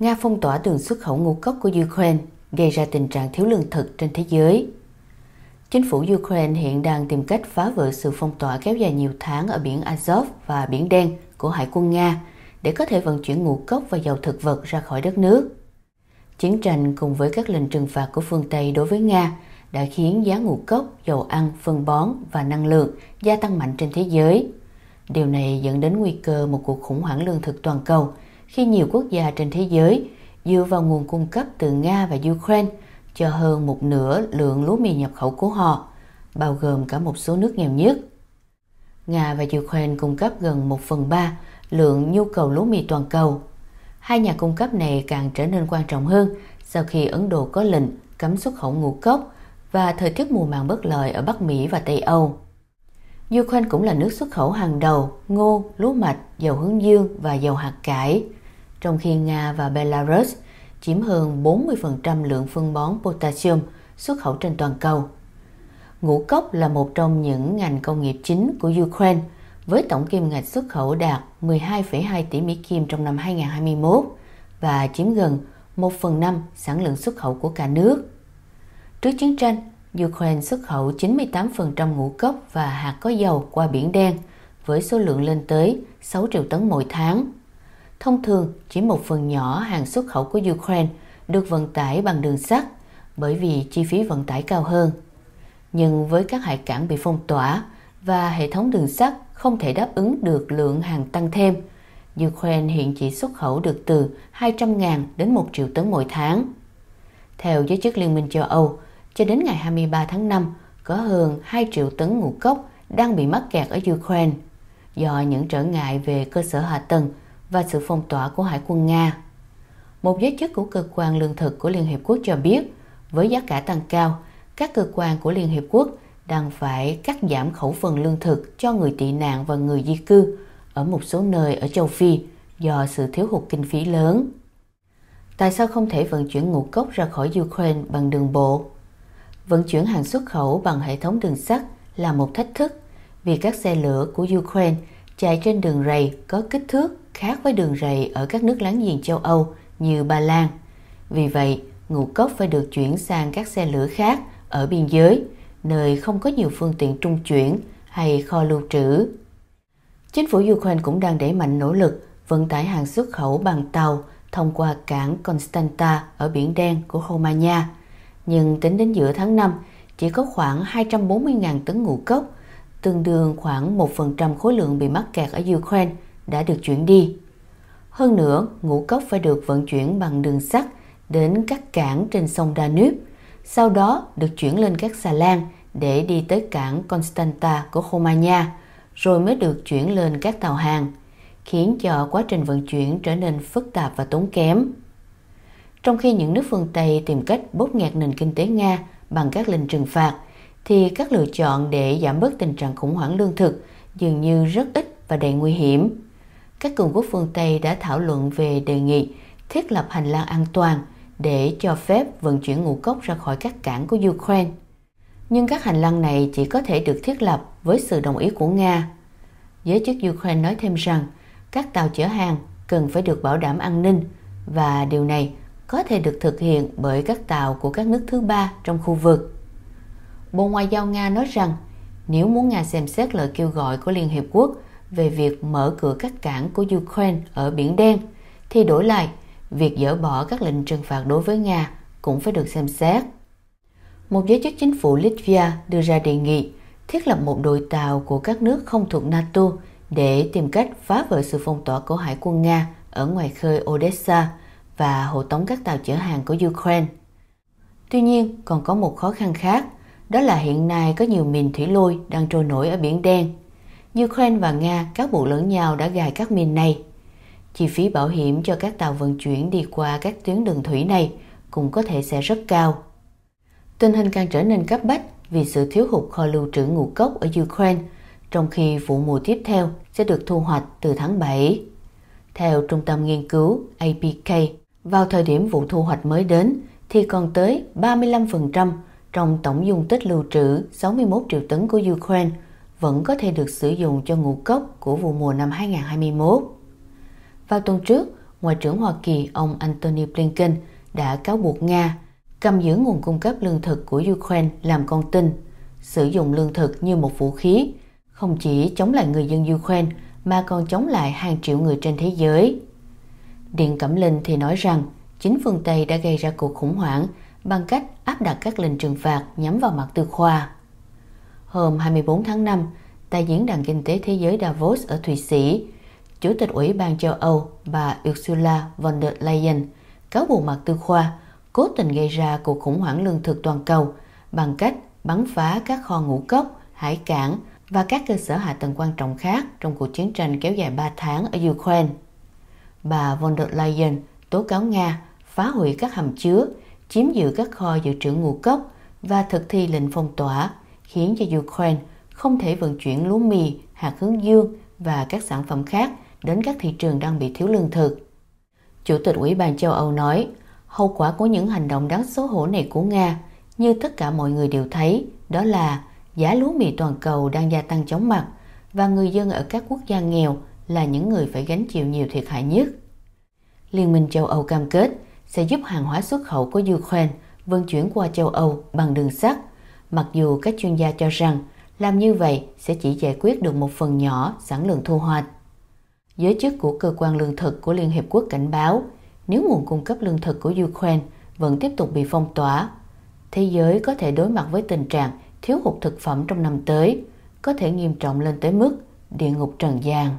Nga phong tỏa đường xuất khẩu ngũ cốc của Ukraine, gây ra tình trạng thiếu lương thực trên thế giới. Chính phủ Ukraine hiện đang tìm cách phá vỡ sự phong tỏa kéo dài nhiều tháng ở biển Azov và biển Đen của Hải quân Nga để có thể vận chuyển ngũ cốc và dầu thực vật ra khỏi đất nước. Chiến tranh cùng với các lệnh trừng phạt của phương Tây đối với Nga đã khiến giá ngũ cốc, dầu ăn, phân bón và năng lượng gia tăng mạnh trên thế giới. Điều này dẫn đến nguy cơ một cuộc khủng hoảng lương thực toàn cầu – khi nhiều quốc gia trên thế giới dựa vào nguồn cung cấp từ Nga và Ukraine cho hơn một nửa lượng lúa mì nhập khẩu của họ, bao gồm cả một số nước nghèo nhất. Nga và Ukraine cung cấp gần 1 phần 3 lượng nhu cầu lúa mì toàn cầu. Hai nhà cung cấp này càng trở nên quan trọng hơn sau khi Ấn Độ có lệnh cấm xuất khẩu ngũ cốc và thời tiết mùa màng bất lợi ở Bắc Mỹ và Tây Âu. Ukraine cũng là nước xuất khẩu hàng đầu ngô, lúa mạch, dầu hướng dương và dầu hạt cải – trong khi Nga và Belarus chiếm hơn 40% lượng phân bón potassium xuất khẩu trên toàn cầu. Ngũ cốc là một trong những ngành công nghiệp chính của Ukraine với tổng kim ngạch xuất khẩu đạt 12,2 tỷ Mỹ Kim trong năm 2021 và chiếm gần 1 phần 5 sản lượng xuất khẩu của cả nước. Trước chiến tranh, Ukraine xuất khẩu 98% ngũ cốc và hạt có dầu qua Biển Đen với số lượng lên tới 6 triệu tấn mỗi tháng. Thông thường, chỉ một phần nhỏ hàng xuất khẩu của Ukraine được vận tải bằng đường sắt bởi vì chi phí vận tải cao hơn. Nhưng với các hải cảng bị phong tỏa và hệ thống đường sắt không thể đáp ứng được lượng hàng tăng thêm, Ukraine hiện chỉ xuất khẩu được từ 200.000 đến 1 triệu tấn mỗi tháng. Theo giới chức Liên minh châu Âu, cho đến ngày 23 tháng 5, có hơn 2 triệu tấn ngũ cốc đang bị mắc kẹt ở Ukraine do những trở ngại về cơ sở hạ tầng và sự phong tỏa của Hải quân Nga. Một giới chức của cơ quan lương thực của Liên Hiệp Quốc cho biết, với giá cả tăng cao, các cơ quan của Liên Hiệp Quốc đang phải cắt giảm khẩu phần lương thực cho người tị nạn và người di cư ở một số nơi ở châu Phi do sự thiếu hụt kinh phí lớn. Tại sao không thể vận chuyển ngũ cốc ra khỏi Ukraine bằng đường bộ? Vận chuyển hàng xuất khẩu bằng hệ thống đường sắt là một thách thức vì các xe lửa của Ukraine chạy trên đường rầy có kích thước khác với đường rầy ở các nước láng giềng châu Âu như Ba Lan. Vì vậy, ngũ cốc phải được chuyển sang các xe lửa khác ở biên giới, nơi không có nhiều phương tiện trung chuyển hay kho lưu trữ. Chính phủ Ukraine cũng đang đẩy mạnh nỗ lực vận tải hàng xuất khẩu bằng tàu thông qua cảng Constanta ở Biển Đen của Romania. Nhưng tính đến giữa tháng 5, chỉ có khoảng 240.000 tấn ngũ cốc, tương đương khoảng 1% khối lượng bị mắc kẹt ở Ukraine – đã được chuyển đi. Hơn nữa, ngũ cốc phải được vận chuyển bằng đường sắt đến các cảng trên sông Danube, sau đó được chuyển lên các xà lan để đi tới cảng Constanta của Romania, rồi mới được chuyển lên các tàu hàng, khiến cho quá trình vận chuyển trở nên phức tạp và tốn kém. Trong khi những nước phương Tây tìm cách bóp nghẹt nền kinh tế Nga bằng các lệnh trừng phạt, thì các lựa chọn để giảm bớt tình trạng khủng hoảng lương thực dường như rất ít và đầy nguy hiểm các cường quốc phương Tây đã thảo luận về đề nghị thiết lập hành lang an toàn để cho phép vận chuyển ngũ cốc ra khỏi các cảng của Ukraine. Nhưng các hành lang này chỉ có thể được thiết lập với sự đồng ý của Nga. Giới chức Ukraine nói thêm rằng các tàu chở hàng cần phải được bảo đảm an ninh và điều này có thể được thực hiện bởi các tàu của các nước thứ ba trong khu vực. Bộ Ngoại giao Nga nói rằng nếu muốn Nga xem xét lời kêu gọi của Liên Hiệp Quốc – về việc mở cửa các cảng của Ukraine ở Biển Đen, thì đổi lại, việc dỡ bỏ các lệnh trừng phạt đối với Nga cũng phải được xem xét. Một giới chức chính phủ Litva đưa ra đề nghị thiết lập một đội tàu của các nước không thuộc NATO để tìm cách phá vỡ sự phong tỏa của hải quân Nga ở ngoài khơi Odessa và hộ tống các tàu chở hàng của Ukraine. Tuy nhiên, còn có một khó khăn khác, đó là hiện nay có nhiều mìn thủy lôi đang trôi nổi ở Biển Đen Ukraine và Nga các bộ lẫn nhau đã gài các mìn này. Chi phí bảo hiểm cho các tàu vận chuyển đi qua các tuyến đường thủy này cũng có thể sẽ rất cao. Tình hình càng trở nên cấp bách vì sự thiếu hụt kho lưu trữ ngũ cốc ở Ukraine, trong khi vụ mùa tiếp theo sẽ được thu hoạch từ tháng 7. Theo Trung tâm Nghiên cứu APK, vào thời điểm vụ thu hoạch mới đến thì còn tới 35% trong tổng dung tích lưu trữ 61 triệu tấn của Ukraine – vẫn có thể được sử dụng cho ngũ cốc của vụ mùa năm 2021. Vào tuần trước, Ngoại trưởng Hoa Kỳ ông Antony Blinken đã cáo buộc Nga cầm giữ nguồn cung cấp lương thực của Ukraine làm con tin, sử dụng lương thực như một vũ khí, không chỉ chống lại người dân Ukraine mà còn chống lại hàng triệu người trên thế giới. Điện Cẩm Linh thì nói rằng chính phương Tây đã gây ra cuộc khủng hoảng bằng cách áp đặt các lệnh trừng phạt nhắm vào mặt tư khoa hôm 24 tháng 5 tại Diễn đàn Kinh tế Thế giới Davos ở Thụy Sĩ, Chủ tịch Ủy ban châu Âu bà Ursula von der Leyen cáo buộc mặt Tư Khoa cố tình gây ra cuộc khủng hoảng lương thực toàn cầu bằng cách bắn phá các kho ngũ cốc, hải cảng và các cơ sở hạ tầng quan trọng khác trong cuộc chiến tranh kéo dài 3 tháng ở Ukraine. Bà von der Leyen tố cáo Nga phá hủy các hầm chứa, chiếm giữ các kho dự trữ ngũ cốc và thực thi lệnh phong tỏa khiến cho Ukraine không thể vận chuyển lúa mì, hạt hướng dương và các sản phẩm khác đến các thị trường đang bị thiếu lương thực. Chủ tịch Ủy ban châu Âu nói, hậu quả của những hành động đáng xấu hổ này của Nga, như tất cả mọi người đều thấy, đó là giá lúa mì toàn cầu đang gia tăng chóng mặt và người dân ở các quốc gia nghèo là những người phải gánh chịu nhiều thiệt hại nhất. Liên minh châu Âu cam kết sẽ giúp hàng hóa xuất khẩu của Ukraine vận chuyển qua châu Âu bằng đường sắt Mặc dù các chuyên gia cho rằng làm như vậy sẽ chỉ giải quyết được một phần nhỏ sản lượng thu hoạch. Giới chức của cơ quan lương thực của Liên Hiệp Quốc cảnh báo nếu nguồn cung cấp lương thực của Ukraine vẫn tiếp tục bị phong tỏa, thế giới có thể đối mặt với tình trạng thiếu hụt thực phẩm trong năm tới, có thể nghiêm trọng lên tới mức địa ngục trần gian.